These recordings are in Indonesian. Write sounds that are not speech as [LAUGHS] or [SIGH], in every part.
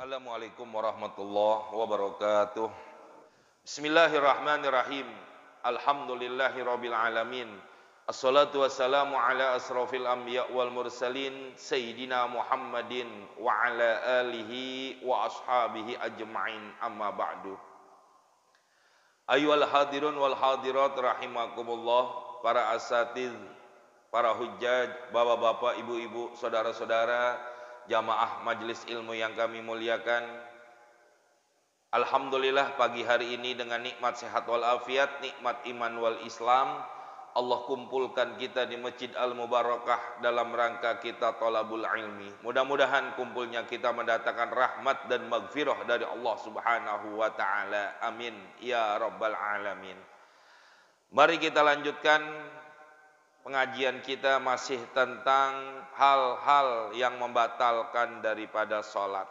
Assalamualaikum warahmatullahi wabarakatuh. Bismillahirrahmanirrahim. Alhamdulillahirabbil alamin. Assalatu wassalamu ala asrafil anbiya wal mursalin sayyidina Muhammadin wa ala alihi wa ashabihi ajmain amma ba'du. Ayuhal hadirun wal hadirat rahimakumullah para asatidz, para hujjaj, bapak-bapak, ibu-ibu, saudara-saudara, jamaah majelis ilmu yang kami muliakan. Alhamdulillah pagi hari ini dengan nikmat sehat wal afiat, nikmat iman wal Islam, Allah kumpulkan kita di Masjid Al-Mubarakah dalam rangka kita tolabul ilmi. Mudah-mudahan kumpulnya kita mendatangkan rahmat dan maghfirah dari Allah Subhanahu wa taala. Amin ya rabbal alamin. Mari kita lanjutkan pengajian kita masih tentang hal-hal yang membatalkan daripada sholat.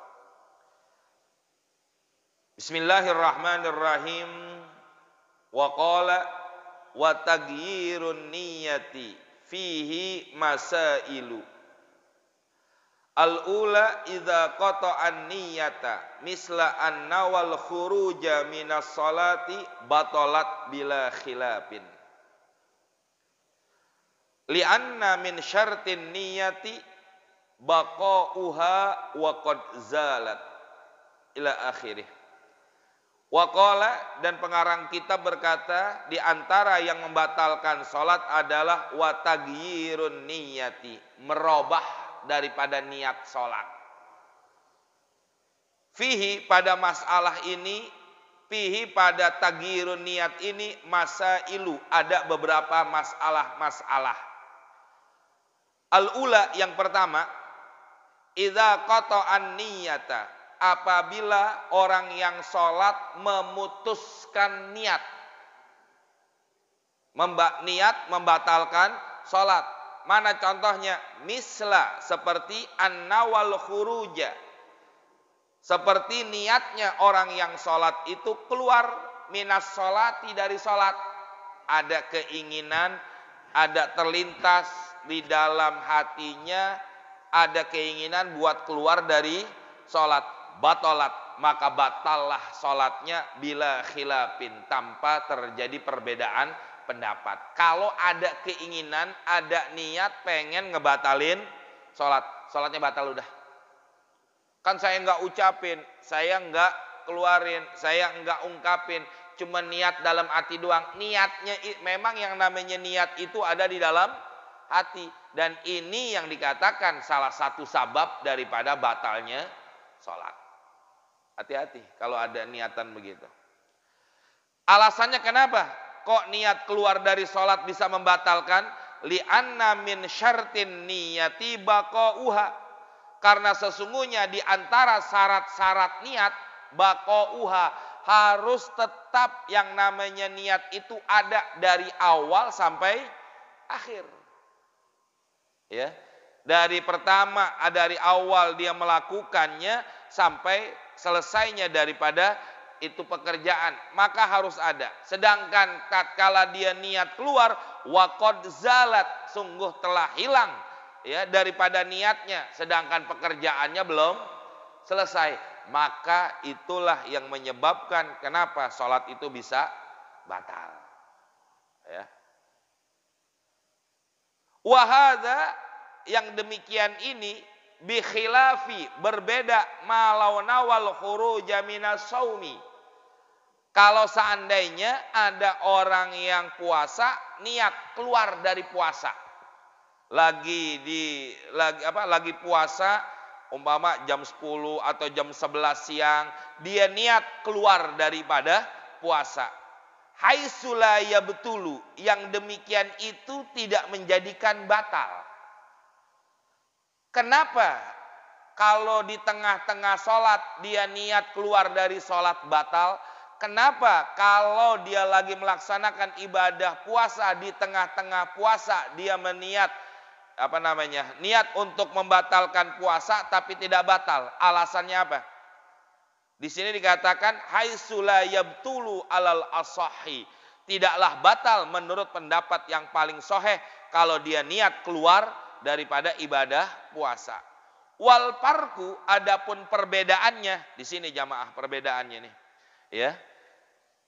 Bismillahirrahmanirrahim. Wa qala wa tagyirun niyati fihi masailu. Al-ula idza qata'an niyata misla an nawal khuruja minas salati batalat bila khilafin. Li'anna min syartin niyati baqa'uha wa qad zalat ila akhirih. Waqala dan pengarang kita berkata di antara yang membatalkan salat adalah watagyirun niyati, merubah daripada niat salat. Fihi pada masalah ini, fihi pada tagirun niat ini masa ilu ada beberapa masalah-masalah. Al-ula yang pertama, idza qata'an niyata, apabila orang yang sholat memutuskan niat. Memba, niat membatalkan sholat. Mana contohnya? Misla seperti an-nawal khuruja. Seperti niatnya orang yang sholat itu keluar minas sholati dari sholat. Ada keinginan, ada terlintas, di dalam hatinya ada keinginan buat keluar dari sholat batolat maka batallah sholatnya bila khilafin tanpa terjadi perbedaan pendapat kalau ada keinginan ada niat pengen ngebatalin sholat sholatnya batal udah kan saya nggak ucapin saya nggak keluarin saya nggak ungkapin cuma niat dalam hati doang niatnya memang yang namanya niat itu ada di dalam hati dan ini yang dikatakan salah satu sabab daripada batalnya sholat hati-hati kalau ada niatan begitu alasannya kenapa kok niat keluar dari sholat bisa membatalkan li'anna min syartin niyati uha? karena sesungguhnya di antara syarat-syarat niat uha harus tetap yang namanya niat itu ada dari awal sampai akhir Ya. Dari pertama ah, dari awal dia melakukannya sampai selesainya daripada itu pekerjaan, maka harus ada. Sedangkan tatkala dia niat keluar wakod zalat, sungguh telah hilang ya daripada niatnya, sedangkan pekerjaannya belum selesai. Maka itulah yang menyebabkan kenapa sholat itu bisa batal. Ya, Wahada yang demikian ini bikhilafi berbeda malaunawal nawal jamina saumi. Kalau seandainya ada orang yang puasa niat keluar dari puasa. Lagi di lagi apa lagi puasa umpama jam 10 atau jam 11 siang dia niat keluar daripada puasa Hai sulaya betulu, yang demikian itu tidak menjadikan batal. Kenapa? Kalau di tengah-tengah sholat dia niat keluar dari sholat batal. Kenapa? Kalau dia lagi melaksanakan ibadah puasa di tengah-tengah puasa dia meniat apa namanya niat untuk membatalkan puasa tapi tidak batal. Alasannya apa? Di sini dikatakan haitsula tulu alal asahi. Tidaklah batal menurut pendapat yang paling soheh kalau dia niat keluar daripada ibadah puasa. Wal parku adapun perbedaannya di sini jamaah perbedaannya nih. Ya.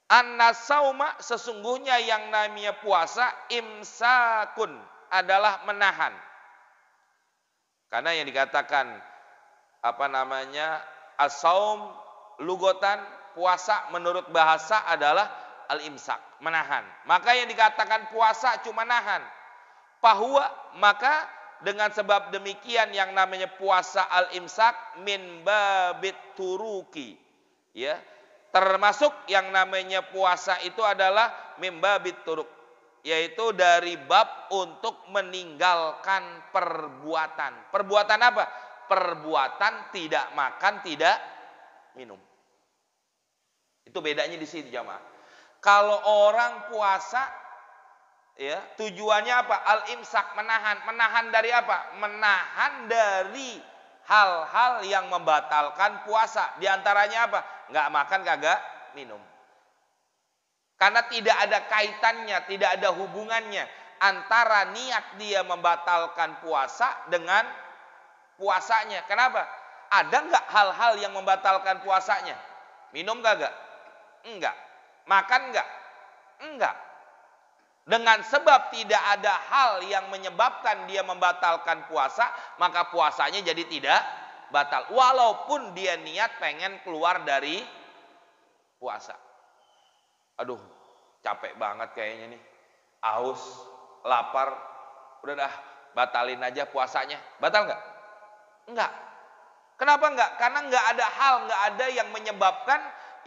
Anna sauma sesungguhnya yang namanya puasa imsakun adalah menahan. Karena yang dikatakan apa namanya asaum lugotan puasa menurut bahasa adalah al-imsak, menahan. Maka yang dikatakan puasa cuma nahan. Pahwa maka dengan sebab demikian yang namanya puasa al-imsak min babit turuki. Ya, termasuk yang namanya puasa itu adalah min babit turuk, yaitu dari bab untuk meninggalkan perbuatan. Perbuatan apa? Perbuatan tidak makan, tidak minum. Itu bedanya di sini jamaah. Kalau orang puasa ya, tujuannya apa? Al-imsak, menahan. Menahan dari apa? Menahan dari hal-hal yang membatalkan puasa. Di antaranya apa? Nggak makan kagak minum. Karena tidak ada kaitannya, tidak ada hubungannya antara niat dia membatalkan puasa dengan puasanya. Kenapa? Ada nggak hal-hal yang membatalkan puasanya? Minum kagak? Enggak. Makan enggak? Enggak. Dengan sebab tidak ada hal yang menyebabkan dia membatalkan puasa, maka puasanya jadi tidak batal. Walaupun dia niat pengen keluar dari puasa. Aduh, capek banget kayaknya nih. Aus, lapar, udah dah batalin aja puasanya. Batal enggak? Enggak. Kenapa enggak? Karena enggak ada hal, enggak ada yang menyebabkan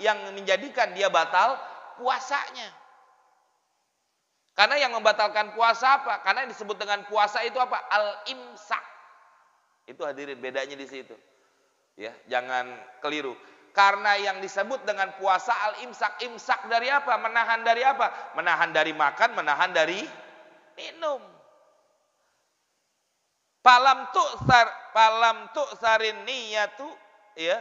yang menjadikan dia batal puasanya. Karena yang membatalkan puasa apa? Karena yang disebut dengan puasa itu apa? Al-imsak. Itu hadirin bedanya di situ. Ya, jangan keliru. Karena yang disebut dengan puasa al-imsak, imsak dari apa? Menahan dari apa? Menahan dari makan, menahan dari minum. Palam sar, palam sarin niyatu ya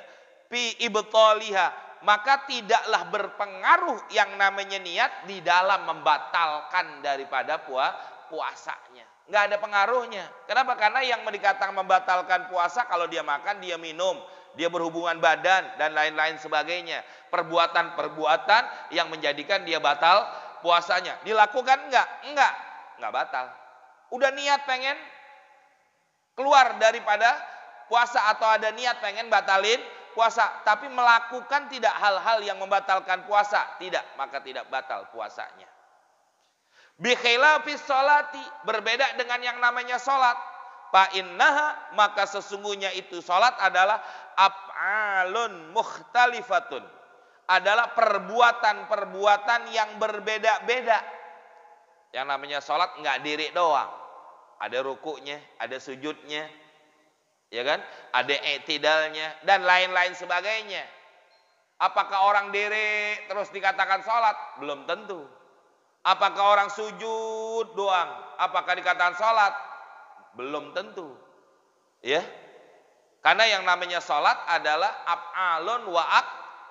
pi ibtaliha maka tidaklah berpengaruh yang namanya niat di dalam membatalkan daripada puasa puasanya. Nggak ada pengaruhnya. Kenapa? Karena yang dikatakan membatalkan puasa kalau dia makan, dia minum, dia berhubungan badan dan lain-lain sebagainya. Perbuatan-perbuatan yang menjadikan dia batal puasanya. Dilakukan enggak? Enggak. Enggak batal. Udah niat pengen keluar daripada puasa atau ada niat pengen batalin puasa, tapi melakukan tidak hal-hal yang membatalkan puasa, tidak, maka tidak batal puasanya. Bikhilafis solati, berbeda dengan yang namanya solat. Fa'innaha, maka sesungguhnya itu solat adalah af'alun mukhtalifatun. Adalah perbuatan-perbuatan yang berbeda-beda. Yang namanya solat nggak diri doang. Ada rukunya, ada sujudnya, ya kan? Ada etidalnya dan lain-lain sebagainya. Apakah orang diri terus dikatakan sholat? Belum tentu. Apakah orang sujud doang? Apakah dikatakan sholat? Belum tentu. Ya, karena yang namanya sholat adalah ab'alun wa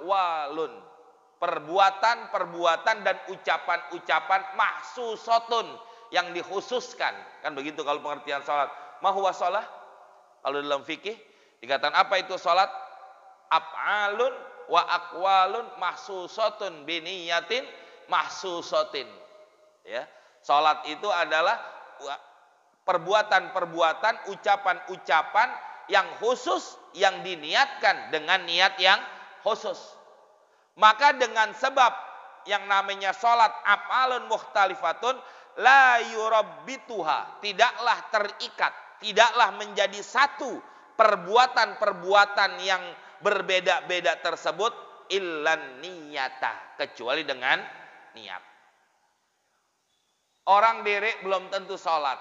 walun, Perbuatan-perbuatan dan ucapan-ucapan mahsusotun yang dikhususkan. Kan begitu kalau pengertian sholat. Mahuwa sholat? Kalau dalam fikih dikatakan apa itu salat? Af'alun wa aqwalun mahsusatun biniyatin mahsusatin. Ya. Salat itu adalah perbuatan-perbuatan, ucapan-ucapan yang khusus yang diniatkan dengan niat yang khusus. Maka dengan sebab yang namanya salat afalun mukhtalifatun la yurabbituha, tidaklah terikat tidaklah menjadi satu perbuatan-perbuatan yang berbeda-beda tersebut ilan niyata kecuali dengan niat. Orang diri belum tentu sholat,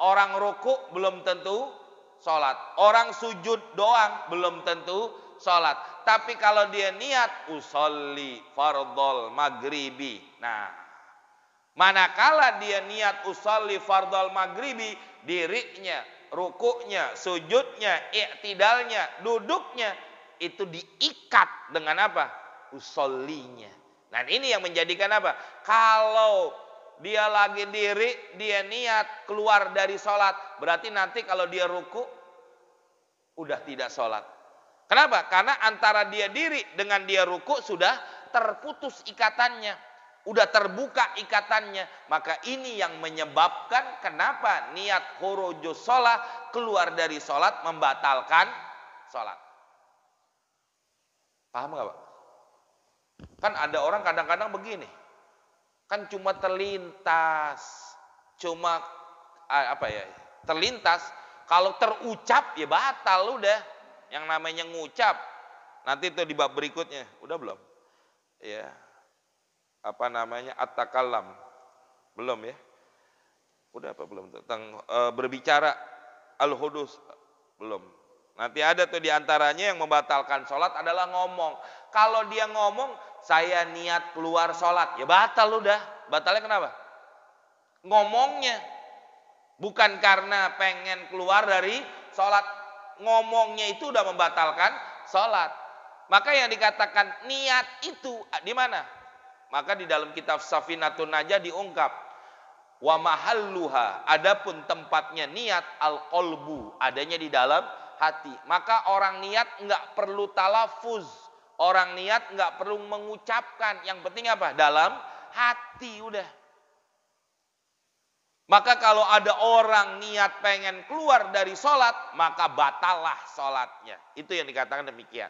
orang ruku belum tentu sholat, orang sujud doang belum tentu sholat. Tapi kalau dia niat usolli fardol maghribi, nah manakala dia niat usolli fardol maghribi dirinya rukuknya, sujudnya, iktidalnya, duduknya itu diikat dengan apa? Usolinya. Nah ini yang menjadikan apa? Kalau dia lagi diri, dia niat keluar dari sholat. Berarti nanti kalau dia ruku, udah tidak sholat. Kenapa? Karena antara dia diri dengan dia ruku sudah terputus ikatannya udah terbuka ikatannya maka ini yang menyebabkan kenapa niat horojo sholat keluar dari sholat membatalkan sholat paham gak pak kan ada orang kadang-kadang begini kan cuma terlintas cuma apa ya terlintas kalau terucap ya batal udah yang namanya ngucap nanti itu di bab berikutnya udah belum ya apa namanya at-takallam. Belum ya? Udah apa belum tentang e, berbicara al-hudus belum. Nanti ada tuh diantaranya yang membatalkan sholat adalah ngomong. Kalau dia ngomong, saya niat keluar sholat. Ya batal udah. Batalnya kenapa? Ngomongnya. Bukan karena pengen keluar dari sholat. Ngomongnya itu udah membatalkan sholat. Maka yang dikatakan niat itu di mana? Maka di dalam kitab Safinatun Najah diungkap wa mahalluha adapun tempatnya niat al qalbu adanya di dalam hati. Maka orang niat enggak perlu talafuz, orang niat enggak perlu mengucapkan. Yang penting apa? Dalam hati udah. Maka kalau ada orang niat pengen keluar dari sholat, maka batallah sholatnya. Itu yang dikatakan demikian.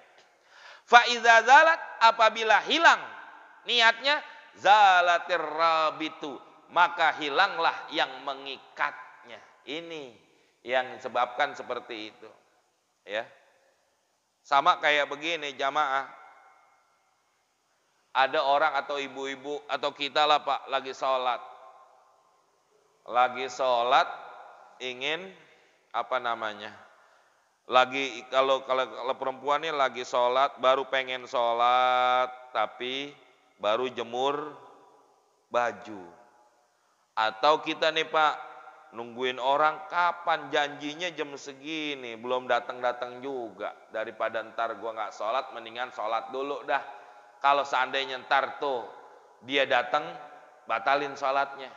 zalat apabila hilang Niatnya zalatir rabitu, maka hilanglah yang mengikatnya. Ini yang sebabkan seperti itu. Ya. Sama kayak begini jamaah. Ada orang atau ibu-ibu atau kita lah Pak lagi sholat. Lagi sholat ingin apa namanya? lagi kalau kalau, kalau perempuan ini lagi sholat baru pengen sholat tapi baru jemur baju. Atau kita nih Pak, nungguin orang kapan janjinya jam segini, belum datang-datang juga. Daripada ntar gue gak sholat, mendingan sholat dulu dah. Kalau seandainya ntar tuh dia datang, batalin sholatnya.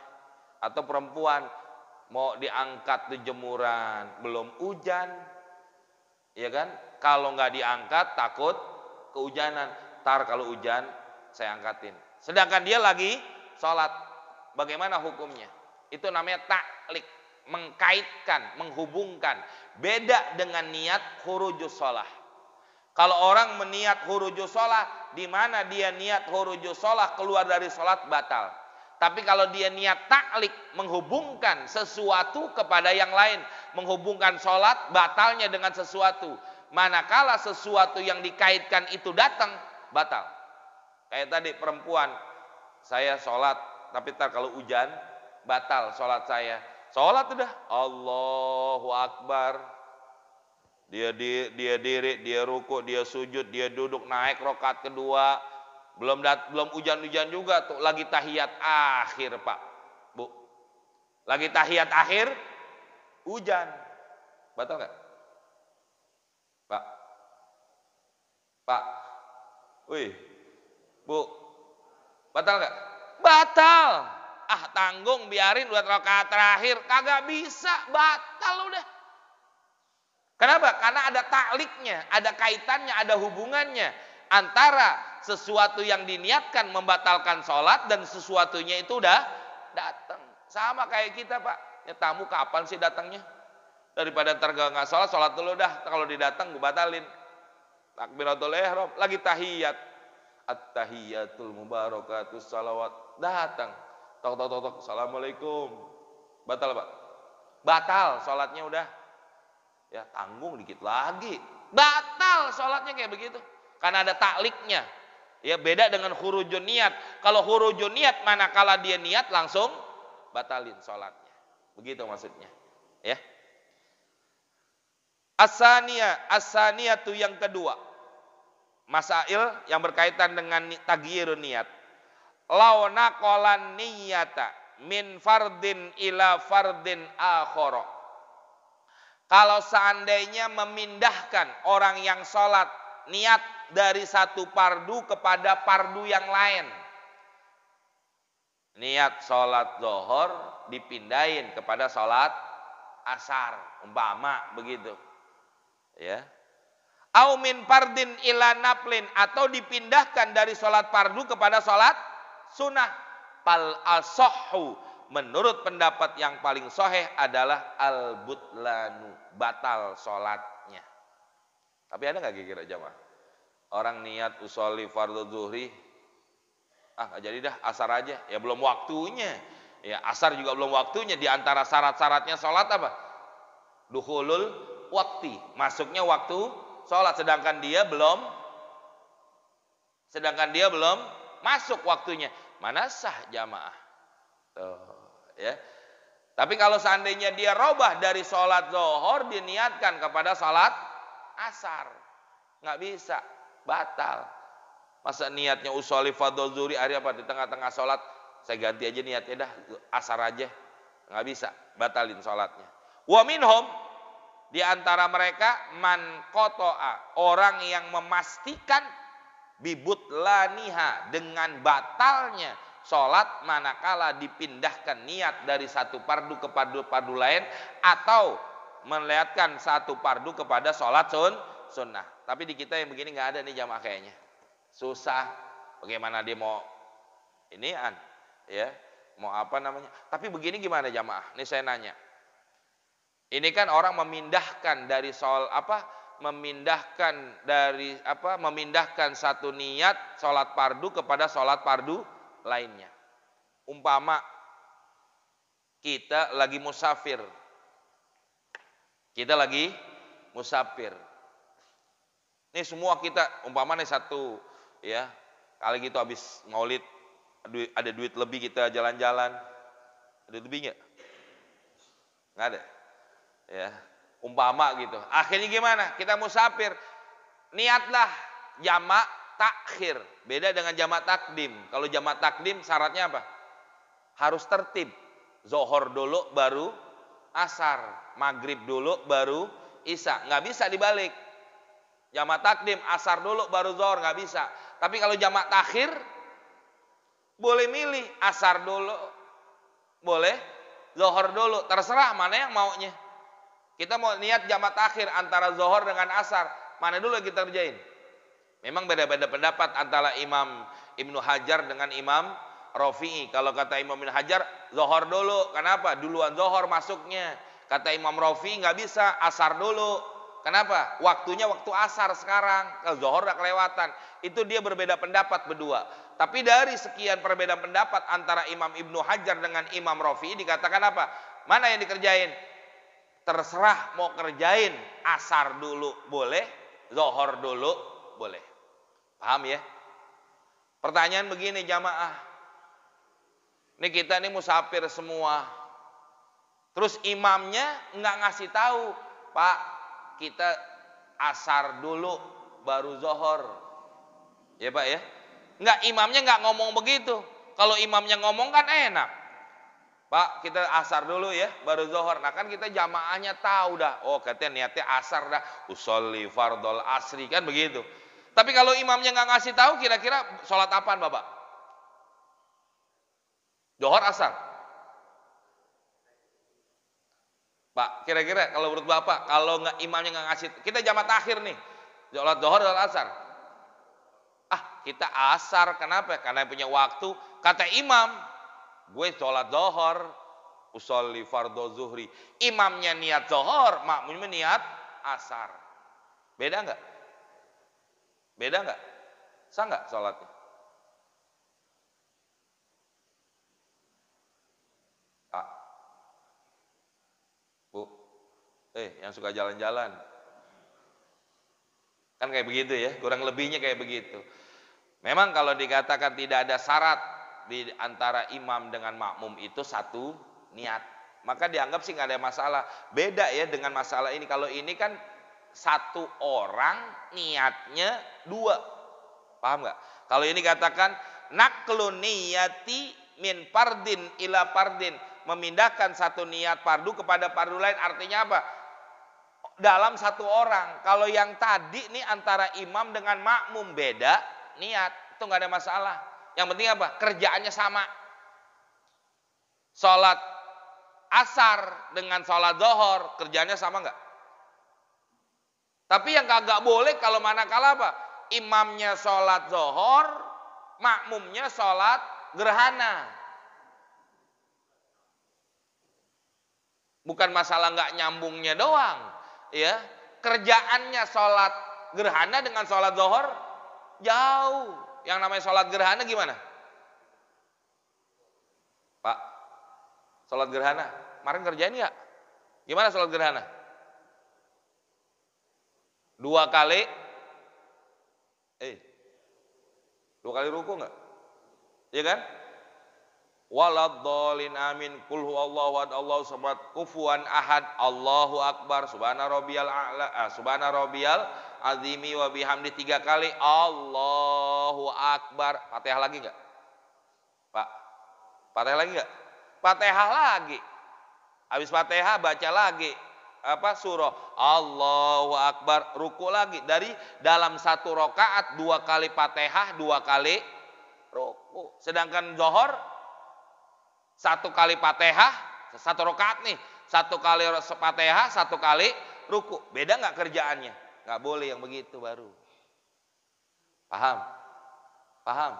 Atau perempuan, mau diangkat tuh jemuran, belum hujan, ya kan? Kalau nggak diangkat takut keujanan Tar kalau hujan saya angkatin. Sedangkan dia lagi sholat. Bagaimana hukumnya? Itu namanya taklik. Mengkaitkan, menghubungkan. Beda dengan niat hurujus sholat. Kalau orang meniat hurujus sholat, di mana dia niat hurujus sholat keluar dari sholat batal. Tapi kalau dia niat taklik menghubungkan sesuatu kepada yang lain, menghubungkan sholat batalnya dengan sesuatu. Manakala sesuatu yang dikaitkan itu datang, batal. Kayak tadi perempuan, saya sholat, tapi tar kalau hujan, batal sholat saya. Sholat udah, Allahu Akbar. Dia, dia, dia diri, dia ruku, dia sujud, dia duduk, naik rokat kedua. Belum dat, belum hujan-hujan juga tuh, lagi tahiyat akhir pak, bu. Lagi tahiyat akhir, hujan. Batal nggak? Pak. Pak. Wih, Bu, batal nggak? Batal. Ah tanggung biarin buat rakaat terakhir. Kagak bisa, batal udah. Kenapa? Karena ada takliknya, ada kaitannya, ada hubungannya antara sesuatu yang diniatkan membatalkan sholat dan sesuatunya itu udah datang. Sama kayak kita pak, ya, tamu kapan sih datangnya? Daripada tergak nggak sholat, sholat dulu dah. Kalau didatang gue batalin. Takbiratul ihram, lagi tahiyat, At-tahiyyatul mubarakatus salawat. Datang. Tok tok tok tok. Assalamualaikum. Batal pak. Batal sholatnya udah. Ya tanggung dikit lagi. Batal sholatnya kayak begitu. Karena ada takliknya. Ya beda dengan hurujun niat. Kalau hurujun niat manakala dia niat langsung batalin sholatnya. Begitu maksudnya. Ya. Asania, asania tuh yang kedua masail yang berkaitan dengan tagyir niat. Lau kolan niyata min fardin ila fardin akhara. Kalau seandainya memindahkan orang yang sholat niat dari satu pardu kepada pardu yang lain. Niat sholat dohor dipindahin kepada sholat asar. Umpama begitu. Ya, Aumin pardin ila naplin atau dipindahkan dari sholat pardu kepada sholat sunnah pal asohu menurut pendapat yang paling soheh adalah al butlanu batal sholatnya tapi ada nggak kira-kira jamaah orang niat usolli fardu zuhri ah jadi dah asar aja ya belum waktunya ya asar juga belum waktunya di antara syarat-syaratnya sholat apa duhulul waktu masuknya waktu sholat sedangkan dia belum sedangkan dia belum masuk waktunya mana sah jamaah tuh ya tapi kalau seandainya dia robah dari sholat zohor diniatkan kepada sholat asar nggak bisa batal masa niatnya usholi fadl zuri hari apa di tengah-tengah sholat saya ganti aja niatnya dah asar aja nggak bisa batalin sholatnya wa minhum di antara mereka man kotoa, orang yang memastikan bibut laniha dengan batalnya sholat manakala dipindahkan niat dari satu pardu ke pardu pardu lain atau melihatkan satu pardu kepada sholat sun sunnah. Tapi di kita yang begini nggak ada nih jamaah kayaknya. Susah. Bagaimana dia mau ini an, ya, mau apa namanya? Tapi begini gimana jamaah? Ini saya nanya. Ini kan orang memindahkan dari soal apa? Memindahkan dari apa? Memindahkan satu niat sholat pardu kepada sholat pardu lainnya. Umpama kita lagi musafir, kita lagi musafir. Ini semua kita umpama nih satu ya kali gitu habis maulid ada duit lebih kita jalan-jalan ada lebih nggak nggak ada ya umpama gitu akhirnya gimana kita musafir niatlah jamak takhir beda dengan jamak takdim kalau jamak takdim syaratnya apa harus tertib zohor dulu baru asar maghrib dulu baru isya nggak bisa dibalik jamak takdim asar dulu baru zohor nggak bisa tapi kalau jamak takhir boleh milih asar dulu boleh zohor dulu terserah mana yang maunya kita mau niat jamat akhir antara zohor dengan asar, mana dulu kita kerjain? Memang beda-beda pendapat antara Imam Ibnu Hajar dengan Imam Rafi'i. Kalau kata Imam Ibnu Hajar, zohor dulu. Kenapa? Duluan zohor masuknya. Kata Imam Rafi'i nggak bisa, asar dulu. Kenapa? Waktunya waktu asar sekarang. Kalau zohor udah kelewatan. Itu dia berbeda pendapat berdua. Tapi dari sekian perbedaan pendapat antara Imam Ibnu Hajar dengan Imam Rafi'i dikatakan apa? Mana yang dikerjain? terserah mau kerjain asar dulu boleh, zohor dulu boleh. Paham ya? Pertanyaan begini jamaah. Ini kita ini musafir semua. Terus imamnya nggak ngasih tahu, Pak, kita asar dulu baru zohor. Ya Pak ya? Nggak, imamnya nggak ngomong begitu. Kalau imamnya ngomong kan enak. Pak, kita asar dulu ya, baru zohor. Nah kan kita jamaahnya tahu dah. Oh, katanya niatnya asar dah. Usolli fardol asri kan begitu. Tapi kalau imamnya nggak ngasih tahu, kira-kira sholat apaan, bapak? Zuhur asar. Pak, kira-kira kalau menurut bapak, kalau nggak imamnya nggak ngasih, kita jamaah akhir nih, sholat zuhur, dan asar. Ah, kita asar kenapa? Karena punya waktu. Kata imam, gue sholat dohor usolli fardo zuhri imamnya niat dohor makmumnya niat asar beda nggak beda nggak sah nggak sholatnya Kak, bu eh yang suka jalan-jalan kan kayak begitu ya kurang lebihnya kayak begitu memang kalau dikatakan tidak ada syarat di antara imam dengan makmum itu satu niat. Maka dianggap sih nggak ada masalah. Beda ya dengan masalah ini. Kalau ini kan satu orang niatnya dua. Paham nggak? Kalau ini katakan naklu niyati min pardin ila pardin. Memindahkan satu niat pardu kepada pardu lain artinya apa? Dalam satu orang. Kalau yang tadi nih antara imam dengan makmum beda niat. Itu nggak ada masalah. Yang penting apa? Kerjaannya sama. Sholat asar dengan sholat dohor, kerjaannya sama nggak? Tapi yang kagak boleh kalau mana kalah apa? Imamnya sholat zohor, makmumnya sholat gerhana. Bukan masalah nggak nyambungnya doang, ya kerjaannya sholat gerhana dengan sholat zohor jauh yang namanya sholat gerhana gimana? Pak, sholat gerhana, kemarin kerjain ya? Gimana sholat gerhana? Dua kali, eh, dua kali ruku nggak? Iya kan? Waladzolin amin kulhu Allah wa Allah subhat kufuan ahad Allahu akbar subhana rabbiyal a'la eh, subhana rabbiyal azimi wa bihamdi tiga kali Allahu akbar Fatihah lagi nggak Pak Fatihah lagi nggak Fatihah lagi habis Fatihah baca lagi apa surah Allahu akbar ruku lagi dari dalam satu rokaat dua kali Fatihah dua kali ruku sedangkan zohor satu kali Fatihah satu rokaat nih satu kali Fatihah satu kali ruku beda nggak kerjaannya nggak boleh yang begitu baru. Paham? Paham?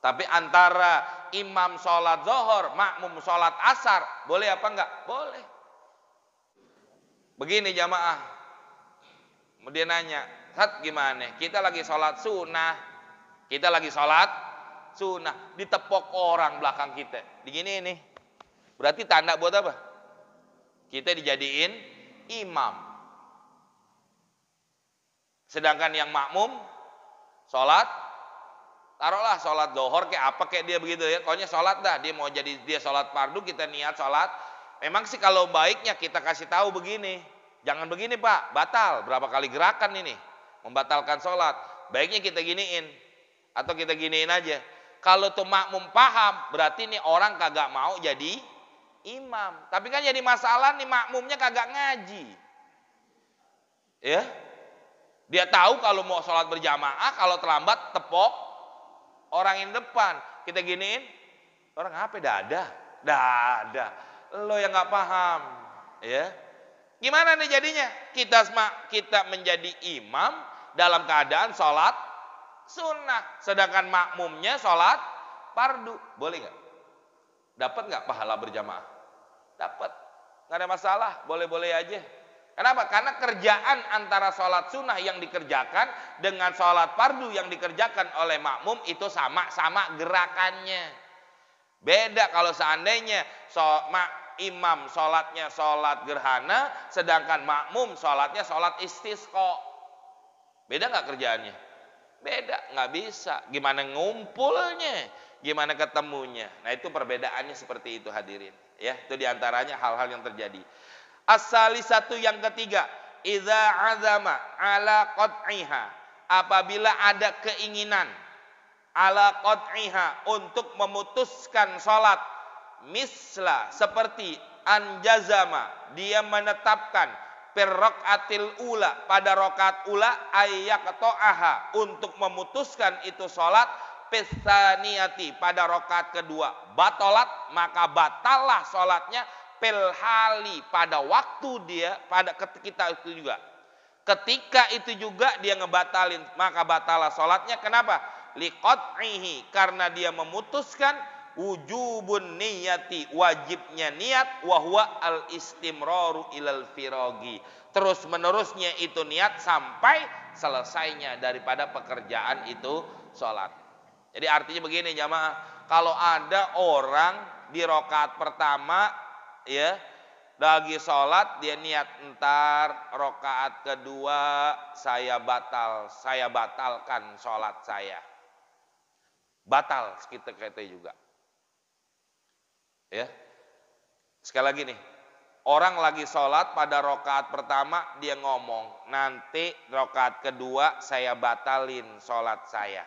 Tapi antara imam sholat zohor, makmum sholat asar, boleh apa enggak? Boleh. Begini jamaah, dia nanya, Sat gimana? Kita lagi sholat sunnah, kita lagi sholat sunnah, ditepok orang belakang kita. Begini ini, berarti tanda buat apa? Kita dijadiin imam. Sedangkan yang makmum sholat taruhlah sholat dohor kayak apa kayak dia begitu ya pokoknya sholat dah dia mau jadi dia sholat pardu kita niat sholat memang sih kalau baiknya kita kasih tahu begini jangan begini pak batal berapa kali gerakan ini membatalkan sholat baiknya kita giniin atau kita giniin aja kalau tuh makmum paham berarti nih orang kagak mau jadi imam tapi kan jadi masalah nih makmumnya kagak ngaji ya dia tahu kalau mau sholat berjamaah, kalau terlambat tepok orang yang depan. Kita giniin, orang apa dada, dada. Lo yang nggak paham, ya. Gimana nih jadinya? Kita kita menjadi imam dalam keadaan sholat sunnah, sedangkan makmumnya sholat fardu. Boleh nggak? Dapat nggak pahala berjamaah? Dapat. Nggak ada masalah, boleh-boleh aja. Kenapa? Karena kerjaan antara sholat sunnah yang dikerjakan dengan sholat fardu yang dikerjakan oleh makmum itu sama-sama gerakannya. Beda kalau seandainya so, mak, imam sholatnya sholat gerhana, sedangkan makmum sholatnya sholat istisqo. Beda nggak kerjaannya? Beda, nggak bisa. Gimana ngumpulnya? Gimana ketemunya? Nah itu perbedaannya seperti itu hadirin. Ya, itu diantaranya hal-hal yang terjadi. Asali satu yang ketiga, idza azama ala qat'iha. Apabila ada keinginan ala qat'iha untuk memutuskan salat misla seperti anjazama dia menetapkan perrokatil ula pada rokat ula ayak aha untuk memutuskan itu salat pesaniati pada rokat kedua batolat maka batallah solatnya pelhali pada waktu dia pada kita itu juga. Ketika itu juga dia ngebatalin, maka batalah sholatnya. Kenapa? Liqat'ihi, karena dia memutuskan wujubun niyati, wajibnya niat, wahwa al istimroru ilal firogi. Terus menerusnya itu niat sampai selesainya daripada pekerjaan itu sholat. Jadi artinya begini jamaah, kalau ada orang di rokaat pertama ya lagi sholat dia niat ntar rokaat kedua saya batal saya batalkan sholat saya batal sekitar kita juga ya sekali lagi nih orang lagi sholat pada rokaat pertama dia ngomong nanti rokaat kedua saya batalin sholat saya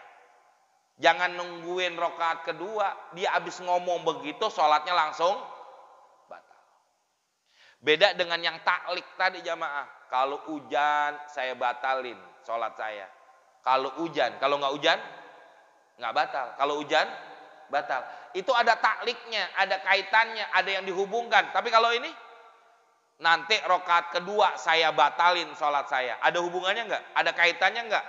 jangan nungguin rokaat kedua dia habis ngomong begitu sholatnya langsung Beda dengan yang taklik tadi jamaah. Kalau hujan saya batalin sholat saya. Kalau hujan, kalau nggak hujan nggak batal. Kalau hujan batal. Itu ada takliknya, ada kaitannya, ada yang dihubungkan. Tapi kalau ini nanti rokat kedua saya batalin sholat saya. Ada hubungannya nggak? Ada kaitannya nggak?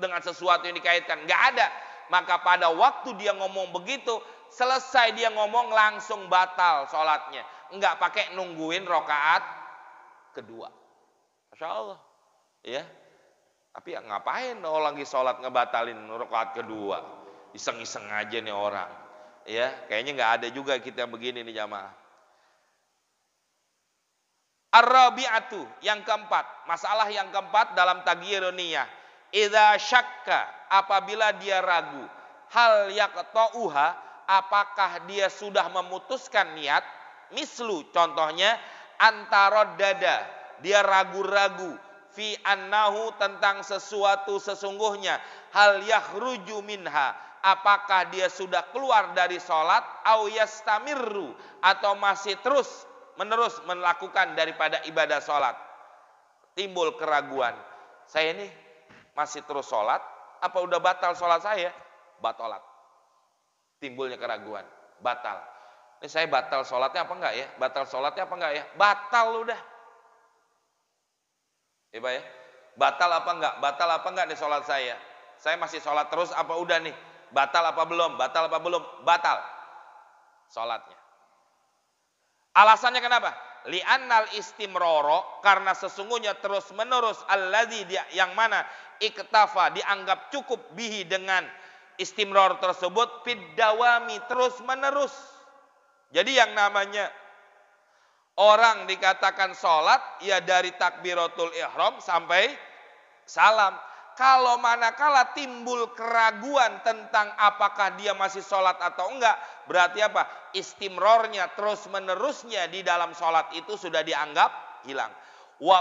Dengan sesuatu yang dikaitkan? Nggak ada. Maka pada waktu dia ngomong begitu, selesai dia ngomong langsung batal sholatnya nggak pakai nungguin rokaat kedua. Masya Allah. Ya. Tapi ya ngapain oh lagi sholat ngebatalin rokaat kedua. Iseng-iseng aja nih orang. Ya, kayaknya nggak ada juga kita begini nih jamaah. Ar-rabi'atu, yang keempat. Masalah yang keempat dalam tagiyiruniyah. Idza syakka, apabila dia ragu. Hal yaqta'uha apakah dia sudah memutuskan niat Mislu contohnya antara dada, dia ragu-ragu fi annahu tentang sesuatu sesungguhnya hal yahruju minha apakah dia sudah keluar dari salat au yastamirru atau masih terus menerus melakukan daripada ibadah salat timbul keraguan saya ini masih terus salat apa udah batal salat saya batalat timbulnya keraguan batal ini saya batal sholatnya apa enggak ya? Batal sholatnya apa enggak ya? Batal udah. Iya ya? Batal apa enggak? Batal apa enggak nih sholat saya? Saya masih sholat terus apa udah nih? Batal apa belum? Batal apa belum? Batal sholatnya. Alasannya kenapa? Li'annal istimroro karena sesungguhnya terus menerus alladzi yang mana iktafa dianggap cukup bihi dengan istimror tersebut pidawami terus menerus jadi yang namanya orang dikatakan sholat, ya dari takbiratul ihram sampai salam. Kalau manakala timbul keraguan tentang apakah dia masih sholat atau enggak, berarti apa? Istimrornya terus menerusnya di dalam sholat itu sudah dianggap hilang. Wa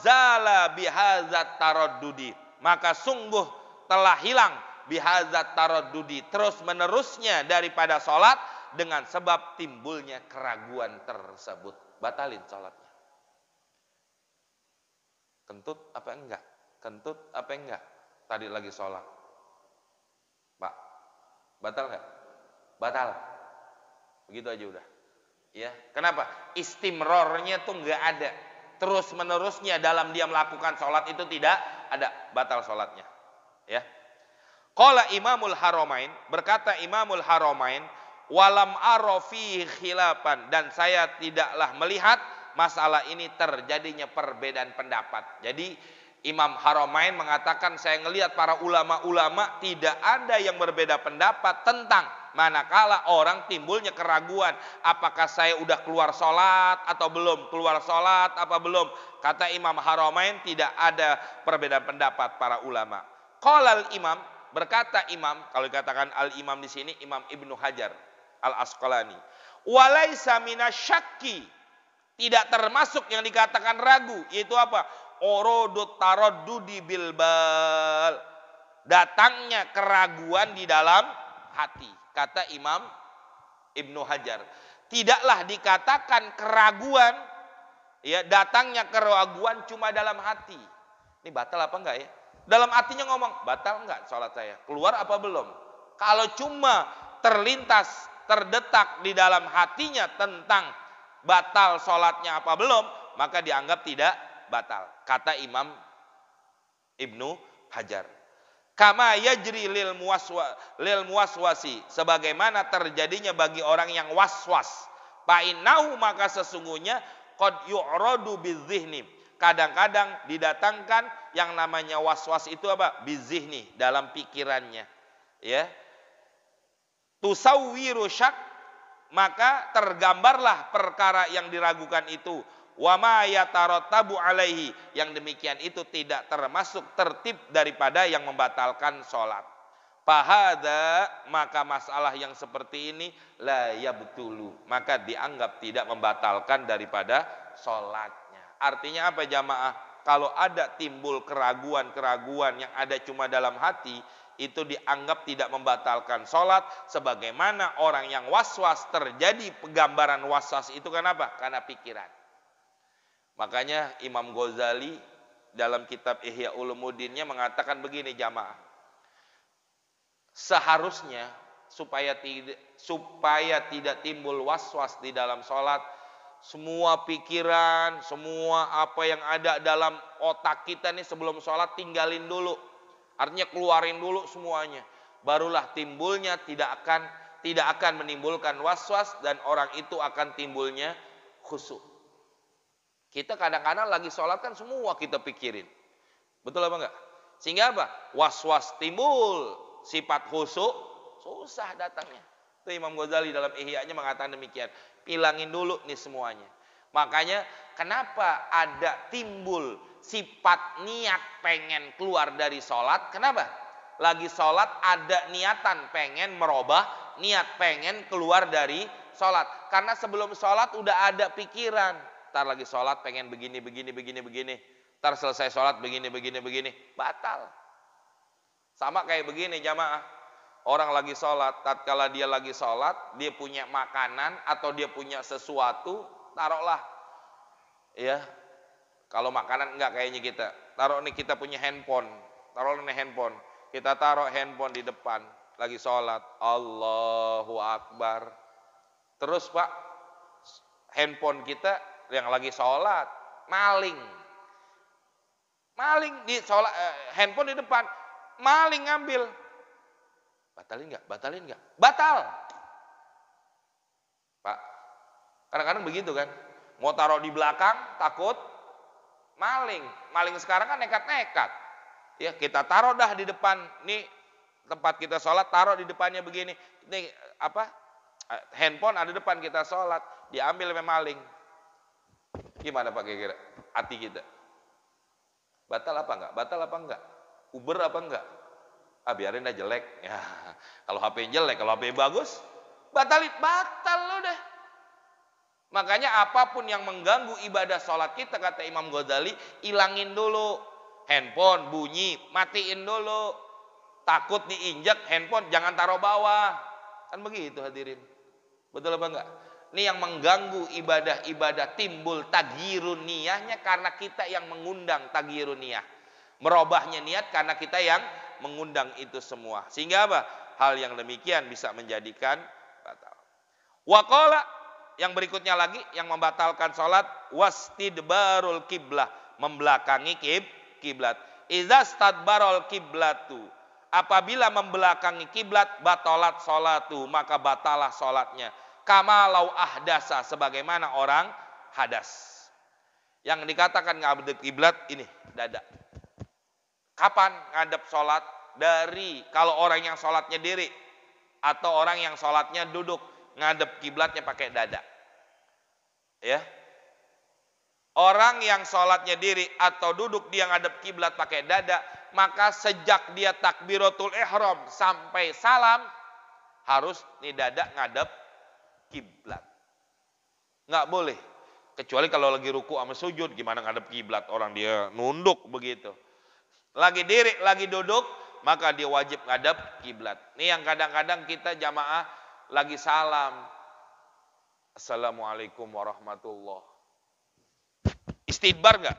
zala bihazat taraddudi. Maka sungguh telah hilang bihazat taraddudi. Terus menerusnya daripada sholat dengan sebab timbulnya keraguan tersebut. Batalin sholatnya. Kentut apa enggak? Kentut apa enggak? Tadi lagi sholat. Pak, batal enggak? Batal. Begitu aja udah. Ya, kenapa? Istimrornya tuh enggak ada. Terus menerusnya dalam dia melakukan sholat itu tidak ada batal sholatnya. Ya, Kala Imamul haromain berkata Imamul haromain walam arofi khilapan dan saya tidaklah melihat masalah ini terjadinya perbedaan pendapat. Jadi Imam Haromain mengatakan saya melihat para ulama-ulama tidak ada yang berbeda pendapat tentang manakala orang timbulnya keraguan apakah saya udah keluar sholat atau belum keluar sholat apa belum kata Imam Haromain tidak ada perbedaan pendapat para ulama. Kolal Imam berkata Imam kalau dikatakan al Imam di sini Imam Ibnu Hajar Al-Asqalani. Walaisa minasyakki. Tidak termasuk yang dikatakan ragu. Yaitu apa? Orodut tarodudi bilbal. Datangnya keraguan di dalam hati. Kata Imam Ibnu Hajar. Tidaklah dikatakan keraguan. ya Datangnya keraguan cuma dalam hati. Ini batal apa enggak ya? Dalam hatinya ngomong, batal enggak sholat saya? Keluar apa belum? Kalau cuma terlintas terdetak di dalam hatinya tentang batal sholatnya apa belum, maka dianggap tidak batal. Kata Imam Ibnu Hajar. Kama yajri lil, muwaswa, lil muwaswasi. Sebagaimana terjadinya bagi orang yang waswas. Pa'innahu maka sesungguhnya qad yu'radu bizihni. Kadang-kadang didatangkan yang namanya waswas -was itu apa? Bizihni, dalam pikirannya. Ya, tusawwiru syak maka tergambarlah perkara yang diragukan itu wa ma yatarattabu alaihi yang demikian itu tidak termasuk tertib daripada yang membatalkan sholat Pahada maka masalah yang seperti ini la yabtulu maka dianggap tidak membatalkan daripada sholatnya. Artinya apa jamaah? Kalau ada timbul keraguan-keraguan yang ada cuma dalam hati, itu dianggap tidak membatalkan sholat sebagaimana orang yang was-was terjadi gambaran was-was itu kenapa? Karena pikiran. Makanya Imam Ghazali dalam kitab Ihya Ulumuddinnya mengatakan begini jamaah. Seharusnya supaya tidak supaya tidak timbul was-was di dalam sholat semua pikiran, semua apa yang ada dalam otak kita nih sebelum sholat tinggalin dulu Artinya keluarin dulu semuanya. Barulah timbulnya tidak akan tidak akan menimbulkan was-was dan orang itu akan timbulnya khusyuk. Kita kadang-kadang lagi sholat kan semua kita pikirin. Betul apa enggak? Sehingga apa? Was-was timbul, sifat khusyuk susah datangnya. Itu Imam Ghazali dalam Ihya-nya mengatakan demikian. Hilangin dulu nih semuanya. Makanya kenapa ada timbul sifat niat pengen keluar dari sholat? Kenapa? Lagi sholat ada niatan pengen merubah, niat pengen keluar dari sholat. Karena sebelum sholat udah ada pikiran. Ntar lagi sholat pengen begini, begini, begini, begini. Ntar selesai sholat begini, begini, begini. Batal. Sama kayak begini jamaah orang lagi sholat, tatkala dia lagi sholat, dia punya makanan atau dia punya sesuatu taruhlah ya kalau makanan enggak kayaknya kita taruh nih kita punya handphone taruh nih handphone kita taruh handphone di depan lagi sholat Allahu Akbar terus pak handphone kita yang lagi sholat maling maling di sholat eh, handphone di depan maling ngambil batalin nggak batalin nggak batal Kadang-kadang begitu kan. Mau taruh di belakang takut maling. Maling sekarang kan nekat-nekat. Ya kita taruh dah di depan. Nih tempat kita sholat taruh di depannya begini. Ini apa? Eh, handphone ada depan kita sholat. Diambil sama maling. Gimana Pak kira-kira hati kita? Batal apa enggak? Batal apa enggak? Uber apa enggak? Ah biarin aja jelek. [LAUGHS] Ya, kalau HP jelek, kalau HP bagus, batalin batal lu udah Makanya apapun yang mengganggu ibadah sholat kita kata Imam Ghazali, ilangin dulu. Handphone bunyi, matiin dulu. Takut diinjak handphone, jangan taruh bawah. Kan begitu hadirin. Betul apa enggak? Ini yang mengganggu ibadah-ibadah timbul tagirun niyahnya karena kita yang mengundang tagirun niyah. merubahnya niat karena kita yang mengundang itu semua. Sehingga apa? Hal yang demikian bisa menjadikan batal. Wakola yang berikutnya lagi yang membatalkan sholat wastidbarul kiblah membelakangi kib kiblat. Iza stadbarul kiblatu apabila membelakangi kiblat batalat sholatu maka batalah sholatnya. kamalau ahdasa sebagaimana orang hadas yang dikatakan ngadep kiblat ini dada kapan ngadep sholat dari kalau orang yang sholatnya diri atau orang yang sholatnya duduk ngadep kiblatnya pakai dada. Ya. Orang yang sholatnya diri atau duduk dia ngadep kiblat pakai dada, maka sejak dia takbiratul ihram sampai salam harus nih dada ngadep kiblat. Nggak boleh. Kecuali kalau lagi ruku sama sujud, gimana ngadep kiblat orang dia nunduk begitu. Lagi diri, lagi duduk, maka dia wajib ngadep kiblat. Ini yang kadang-kadang kita jamaah lagi salam. Assalamualaikum warahmatullah. Istibar nggak?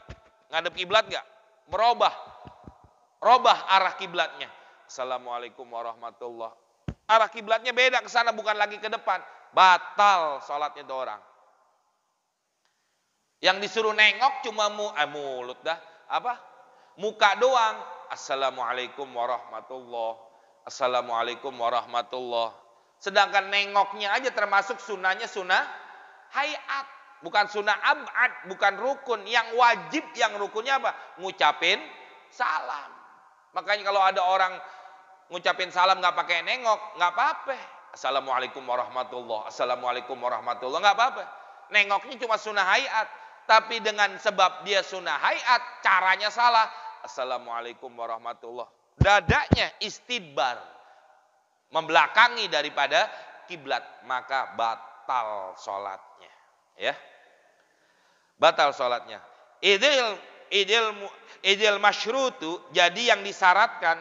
Ngadep kiblat nggak? Merobah. Robah arah kiblatnya. Assalamualaikum warahmatullah. Arah kiblatnya beda ke sana bukan lagi ke depan. Batal sholatnya tuh orang. Yang disuruh nengok cuma mu, eh, mulut dah. Apa? Muka doang. Assalamualaikum warahmatullah. Assalamualaikum warahmatullah. Sedangkan nengoknya aja termasuk sunahnya sunah hayat. Bukan sunah abad, bukan rukun. Yang wajib, yang rukunnya apa? Ngucapin salam. Makanya kalau ada orang ngucapin salam nggak pakai nengok, nggak apa-apa. Assalamualaikum warahmatullah. Assalamualaikum warahmatullah. Nggak apa-apa. Nengoknya cuma sunah hayat. Tapi dengan sebab dia sunah hayat, caranya salah. Assalamualaikum warahmatullah. Dadanya istidbar membelakangi daripada kiblat maka batal sholatnya ya batal sholatnya idil idil idil masyrutu jadi yang disyaratkan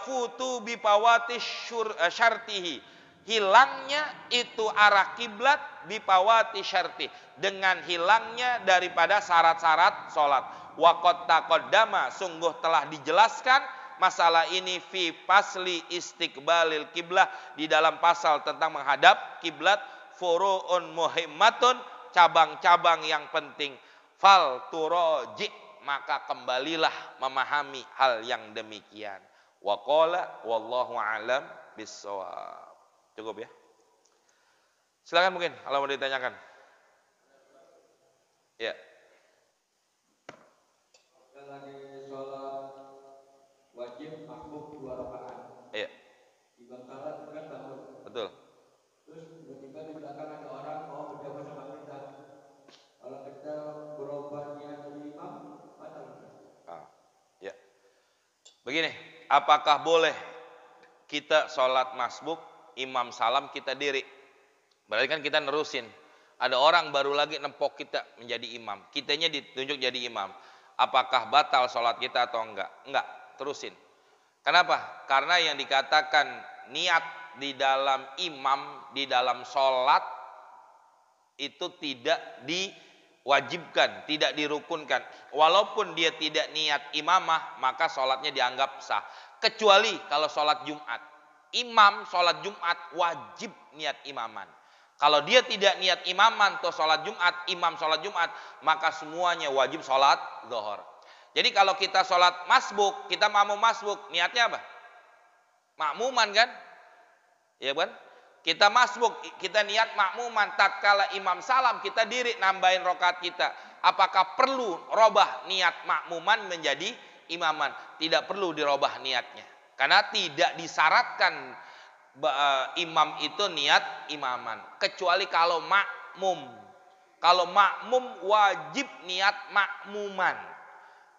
futu bipawati eh, syartihi hilangnya itu arah kiblat bipawati syarti dengan hilangnya daripada syarat-syarat sholat wakot takodama sungguh telah dijelaskan masalah ini fi pasli istiqbalil kiblah di dalam pasal tentang menghadap kiblat furu'un muhimmatun cabang-cabang yang penting fal turoji maka kembalilah memahami hal yang demikian qala wallahu alam bisawab cukup ya silakan mungkin kalau mau ditanyakan ya you. Begini, apakah boleh kita sholat masbuk, imam salam kita diri? Berarti kan kita nerusin. Ada orang baru lagi nempok kita menjadi imam. Kitanya ditunjuk jadi imam. Apakah batal sholat kita atau enggak? Enggak, terusin. Kenapa? Karena yang dikatakan niat di dalam imam, di dalam sholat, itu tidak di wajibkan, tidak dirukunkan. Walaupun dia tidak niat imamah, maka sholatnya dianggap sah. Kecuali kalau sholat Jumat. Imam sholat Jumat wajib niat imaman. Kalau dia tidak niat imaman atau sholat Jumat, imam sholat Jumat, maka semuanya wajib sholat zuhur. Jadi kalau kita sholat masbuk, kita makmum masbuk, niatnya apa? Makmuman kan? Ya kan? Kita masbuk, kita niat makmuman tatkala imam salam kita diri nambahin rokat kita. Apakah perlu robah niat makmuman menjadi imaman? Tidak perlu dirobah niatnya. Karena tidak disyaratkan e, imam itu niat imaman kecuali kalau makmum kalau makmum wajib niat makmuman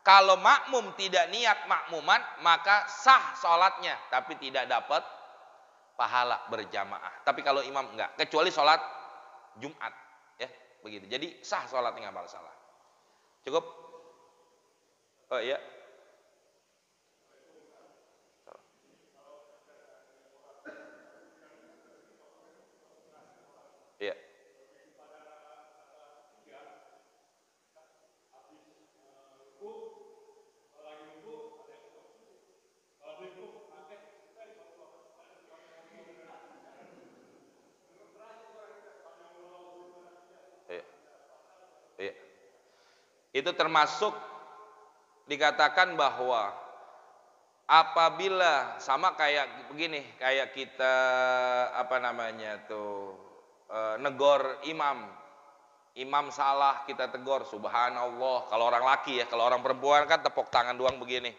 kalau makmum tidak niat makmuman maka sah sholatnya tapi tidak dapat pahala berjamaah. Tapi kalau imam enggak, kecuali sholat Jumat, ya begitu. Jadi sah sholat nggak salah. Cukup? Oh iya. Iya. Itu termasuk dikatakan bahwa apabila sama kayak begini, kayak kita apa namanya tuh e, negor imam. Imam salah kita tegor subhanallah. Kalau orang laki ya, kalau orang perempuan kan tepuk tangan doang begini.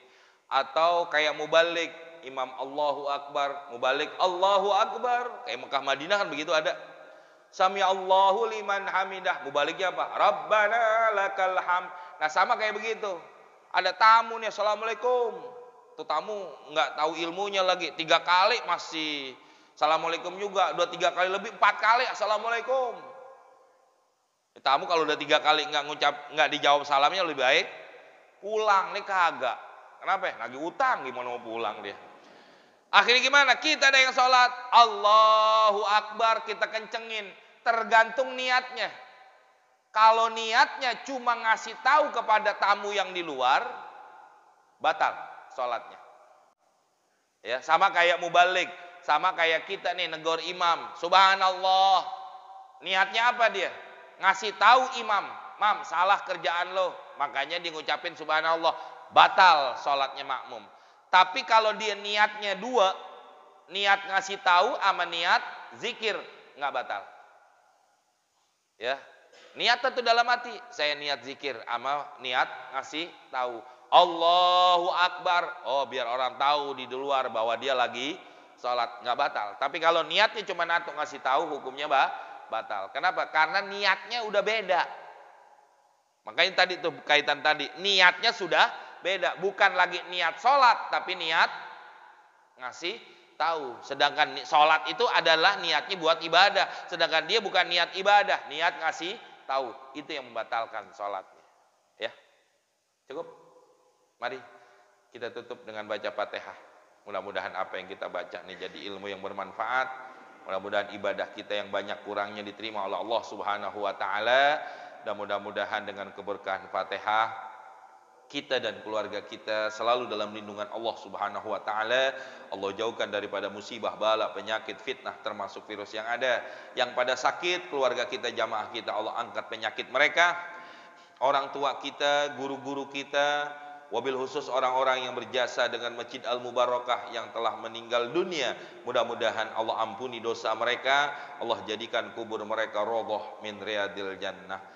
Atau kayak mubalik, imam Allahu Akbar, mubalik Allahu Akbar. Kayak Mekah Madinah kan begitu ada Sami Allahu liman hamidah. Mubaliknya apa? Rabbana lakal ham. Nah sama kayak begitu. Ada tamu nih, Assalamualaikum. Tuh tamu nggak tahu ilmunya lagi. Tiga kali masih Assalamualaikum juga. Dua tiga kali lebih, empat kali Assalamualaikum. Ya, tamu kalau udah tiga kali nggak ngucap, nggak dijawab salamnya lebih baik pulang nih kagak. Kenapa? Ya? Lagi utang gimana mau pulang dia? Akhirnya gimana? Kita ada yang sholat, Allahu Akbar, kita kencengin tergantung niatnya. Kalau niatnya cuma ngasih tahu kepada tamu yang di luar, batal sholatnya. Ya, sama kayak mubalik, sama kayak kita nih negor imam. Subhanallah. Niatnya apa dia? Ngasih tahu imam, "Mam, salah kerjaan lo." Makanya dia ngucapin subhanallah, batal sholatnya makmum. Tapi kalau dia niatnya dua, niat ngasih tahu sama niat zikir nggak batal. Ya. niat tuh dalam hati, saya niat zikir ama niat ngasih tahu. Allahu Akbar. Oh, biar orang tahu di luar bahwa dia lagi sholat nggak batal. Tapi kalau niatnya cuma nato ngasih tahu hukumnya bah, batal. Kenapa? Karena niatnya udah beda. Makanya tadi tuh kaitan tadi, niatnya sudah beda. Bukan lagi niat sholat, tapi niat ngasih tahu. Sedangkan sholat itu adalah niatnya buat ibadah. Sedangkan dia bukan niat ibadah, niat ngasih tahu. Itu yang membatalkan sholatnya. Ya, cukup. Mari kita tutup dengan baca fatihah. Mudah-mudahan apa yang kita baca ini jadi ilmu yang bermanfaat. Mudah-mudahan ibadah kita yang banyak kurangnya diterima oleh Allah Subhanahu wa taala dan mudah-mudahan dengan keberkahan Fatihah kita dan keluarga kita selalu dalam lindungan Allah Subhanahu wa taala. Allah jauhkan daripada musibah, bala, penyakit, fitnah termasuk virus yang ada. Yang pada sakit keluarga kita, jamaah kita Allah angkat penyakit mereka. Orang tua kita, guru-guru kita, wabil khusus orang-orang yang berjasa dengan Masjid Al Mubarakah yang telah meninggal dunia. Mudah-mudahan Allah ampuni dosa mereka, Allah jadikan kubur mereka roboh min riyadil jannah.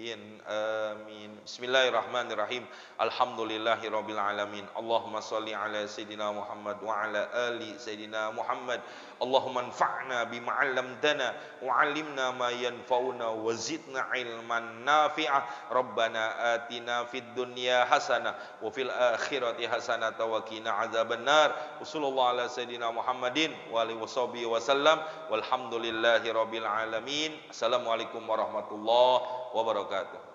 mujibin amin bismillahirrahmanirrahim alhamdulillahirabbil alamin allahumma shalli ala sayidina muhammad wa ala ali sayidina muhammad اللهم انفعنا بما علمتنا وعلمنا ما ينفعنا وزدنا علما نافعا ربنا آتنا في الدنيا حسنة وفي الآخرة حسنة وقنا عذاب النار وصلى الله على سيدنا محمد وعلى وصحبه وسلم والحمد لله رب العالمين السلام عليكم ورحمة الله وبركاته